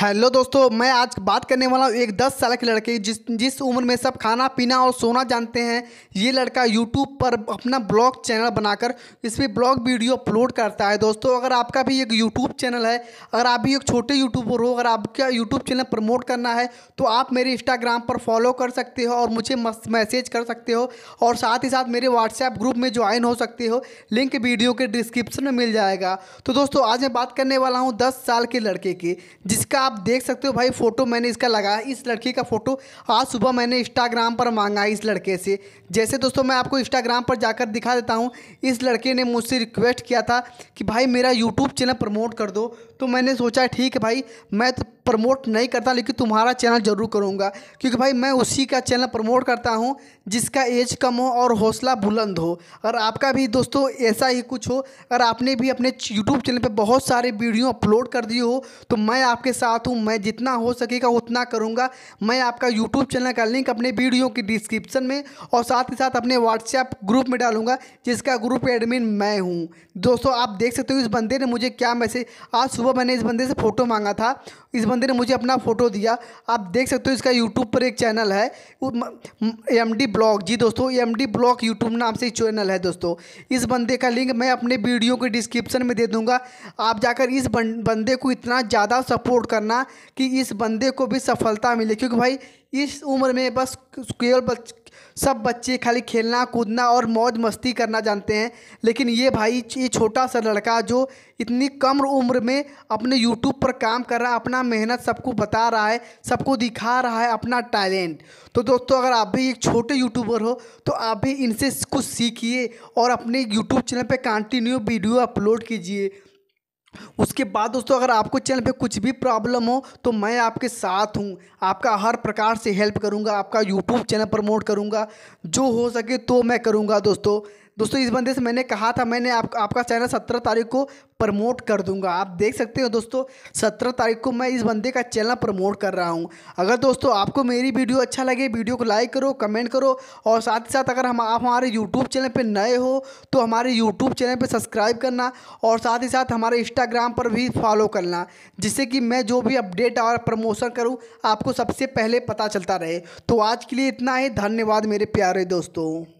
hello दोस्तों मैं आज बात करने वाला हूँ एक 10 साल के लड़के जिस जिस उम्र में सब खाना पीना और सोना जानते हैं ये लड़का यूट्यूब पर अपना ब्लॉग चैनल बनाकर इस पर ब्लॉग वीडियो अपलोड करता है दोस्तों अगर आपका भी एक यूट्यूब चैनल है अगर आप भी एक छोटे यूट्यूबर हो अगर आपका यूट्यूब चैनल प्रमोट करना है तो आप मेरे इंस्टाग्राम पर फॉलो कर सकते हो और मुझे मैसेज कर सकते हो और साथ ही साथ मेरे व्हाट्सएप ग्रुप में ज्वाइन हो सकते हो लिंक वीडियो के डिस्क्रिप्शन में मिल जाएगा तो दोस्तों आज मैं बात करने वाला हूँ दस साल के लड़के की जिसका आप देख सकते हो भाई फ़ोटो मैंने इसका लगाया इस लड़की का फ़ोटो आज सुबह मैंने इंस्टाग्राम पर मांगा इस लड़के से जैसे दोस्तों मैं आपको इंस्टाग्राम पर जाकर दिखा देता हूँ इस लड़के ने मुझसे रिक्वेस्ट किया था कि भाई मेरा यूट्यूब चैनल प्रमोट कर दो तो मैंने सोचा ठीक है भाई मैं तो प्रमोट नहीं करता लेकिन तुम्हारा चैनल ज़रूर करूँगा क्योंकि भाई मैं उसी का चैनल प्रमोट करता हूँ जिसका एज कम हो और हौसला बुलंद हो और आपका भी दोस्तों ऐसा ही कुछ हो अगर आपने भी अपने यूट्यूब चैनल पर बहुत सारे वीडियो अपलोड कर दिए हो तो मैं आपके साथ हूँ मैं जितना हो सकेगा उतना करूँगा मैं आपका यूट्यूब चैनल का लिंक अपने वीडियो की डिस्क्रिप्शन में और साथ ही साथ अपने व्हाट्सएप ग्रुप में डालूंगा जिसका ग्रुप एडमिन मैं हूँ दोस्तों आप देख सकते हो इस बंदे ने मुझे क्या मैसेज आज सुबह सुबह मैंने इस बंदे से फ़ोटो मांगा था इस बंदे ने मुझे अपना फ़ोटो दिया आप देख सकते हो इसका यूट्यूब पर एक चैनल है एम डी ब्लॉग जी दोस्तों एम डी ब्लॉग यूट्यूब नाम से चैनल है दोस्तों इस बंदे का लिंक मैं अपने वीडियो के डिस्क्रिप्शन में दे दूँगा आप जाकर इस बंदे को इतना ज़्यादा सपोर्ट करना कि इस बंदे को भी सफलता मिले क्योंकि भाई इस उम्र में बस केवल बच, सब बच्चे खाली खेलना कूदना और मौज मस्ती करना जानते हैं लेकिन ये भाई ये छोटा सा लड़का जो इतनी कम उम्र में अपने यूट्यूब पर काम कर रहा है अपना मेहनत सबको बता रहा है सबको दिखा रहा है अपना टैलेंट तो दोस्तों अगर आप भी एक छोटे यूट्यूबर हो तो आप भी इनसे कुछ सीखिए और अपने यूट्यूब चैनल पर कंटिन्यू वीडियो अपलोड कीजिए उसके बाद दोस्तों अगर आपको चैनल पे कुछ भी प्रॉब्लम हो तो मैं आपके साथ हूँ आपका हर प्रकार से हेल्प करूँगा आपका यूट्यूब चैनल प्रमोट करूँगा जो हो सके तो मैं करूँगा दोस्तों दोस्तों इस बंदे से मैंने कहा था मैंने आप, आपका चैनल सत्रह तारीख को प्रमोट कर दूंगा आप देख सकते हो दोस्तों सत्रह तारीख को मैं इस बंदे का चैनल प्रमोट कर रहा हूँ अगर दोस्तों आपको मेरी वीडियो अच्छा लगे वीडियो को लाइक करो कमेंट करो और साथ ही साथ अगर हम आप हमारे यूट्यूब चैनल पर नए हो तो हमारे यूट्यूब चैनल पर सब्सक्राइब करना और साथ ही साथ हमारे इंस्टाग्राम पर भी फॉलो करना जिससे कि मैं जो भी अपडेट और प्रमोशन करूँ आपको सबसे पहले पता चलता रहे तो आज के लिए इतना ही धन्यवाद मेरे प्यारे दोस्तों